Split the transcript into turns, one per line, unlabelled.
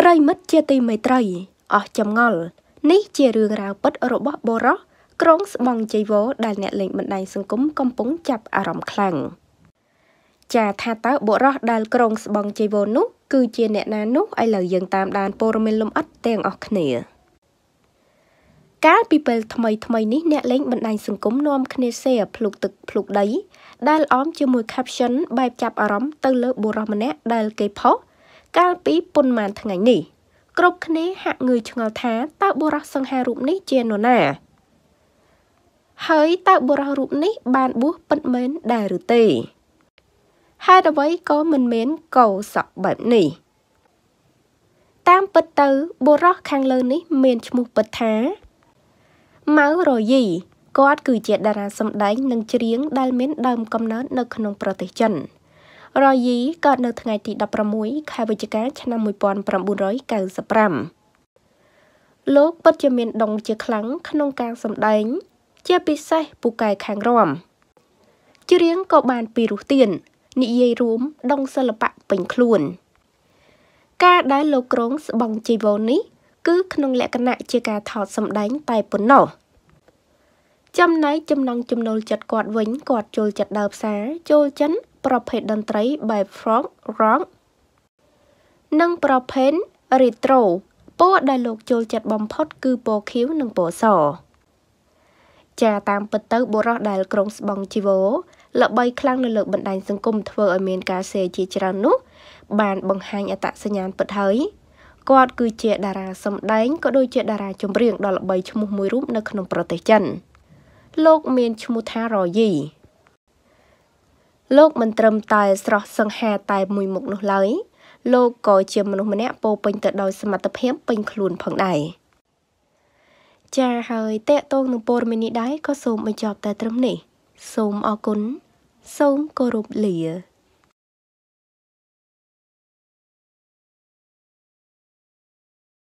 ប្រិមិត្តជាទីមេត្រីអស់ចម្ងល់នេះ ជារឿងរ៉ាវពិតរបស់បរោះក្រុងស្បង់ជ័យវរដែលអ្នកលេងបណ្ដាញសង្គមកំពុងចាប់អារម្មណ៍ខ្លាំងចាថាតើបរោះដែលក្រុងស្បង់ជ័យវរនោះ គឺជាអ្នកណានោះឥឡូវយើងតាមដានព័ត៌មានលម្អិតទាំងអស់គ្នាកាលពីពេលថ្មីថ្មីនេះអ្នកលេងបណ្ដាញសង្គមនាំគ្នាសេអាភ្លុកទឹកភ្លុកដីដែលអមជាមួយ caption បែបចាប់អារម្មណ៍ទៅលើបុរសម្នាក់ដែលគេផុសកាលពីប៉ុន្មានថ្ងៃនេះគ្រប់គ្នាហាក់ងឿងឆ្ងល់ថាតើបុរសសង្ហារូបនេះជានរណា ហើយតើបុរសរូបនេះបានបួសពិតមែនដែរឬទេហេតុអ្វីក៏មិនមានកោសក់បែបនេះ តាមពិតទៅបុរសខាងលើនេះមានឈ្មោះពិតថាម៉ៅរយីគាត់គឺជាតារាសម្ដែងនិងច្រៀងដែលមានដើមកំណើតនៅក្នុងប្រទេសចិន។រ៉យីកើតនៅថ្ងៃទី16ខែវិច្ឆិកាឆ្នាំ1995លោកពិតជាមាន ដងជាខ្លាំងក្នុងការសម្ដែង ជាពិសេសពូកែខាងរំច្រៀងក៏បានពីរោះទៀននិយាយរួមដងសិល្បៈពេញខ្លួន ការដែលលោកក្រងស្បង់ជីវោនេះគឺក្នុងលក្ខណៈជាការថតសម្ដែងតែប៉ុណ្ណោះចំណែកចំណងចំណូលចិត្តគាត់វិញគាត់ចូលចិត្តដើរផ្សារចូលចិនប្រភេទតន្ត្រីបែប folk rock និងប្រភេទ retro ពណ៌ដែលលោកចូលចិត្តបំផុត គឺពណ៌ខៀវនិងពណ៌សចាតាមពិតទៅបុរសដែលក្រុងស្បង់ជីវោល្បីខ្លាំងនៅលើបណ្ដាញសង្គមធ្វើឲ្យមានការសេជាច្រើននោះបានបង្ហាញអត្តសញ្ញាណពិតហើយគាត់គឺជាតារាសម្ដែងក៏ដូចជាតារាចម្រៀងដ៏ល្បីឈ្មោះមួយរូបនៅក្នុងប្រទេសចិន លោក មានឈ្មោះថារ៉ូយីលោកមិនត្រឹមតែ ស្រស់សង្ហាតែមួយមុខនោះឡើយលោកក៏ជាមនុស្សម្នាក់ពោពេញទៅដោយសមត្ថភាពពេញខ្លួនផងដែរចា៎ហើយតេតងនឹងព័ត៌មាននេះដែរក៏សូមបញ្ចប់តែត្រឹមនេះសូមអរគុណសូមគោរពលា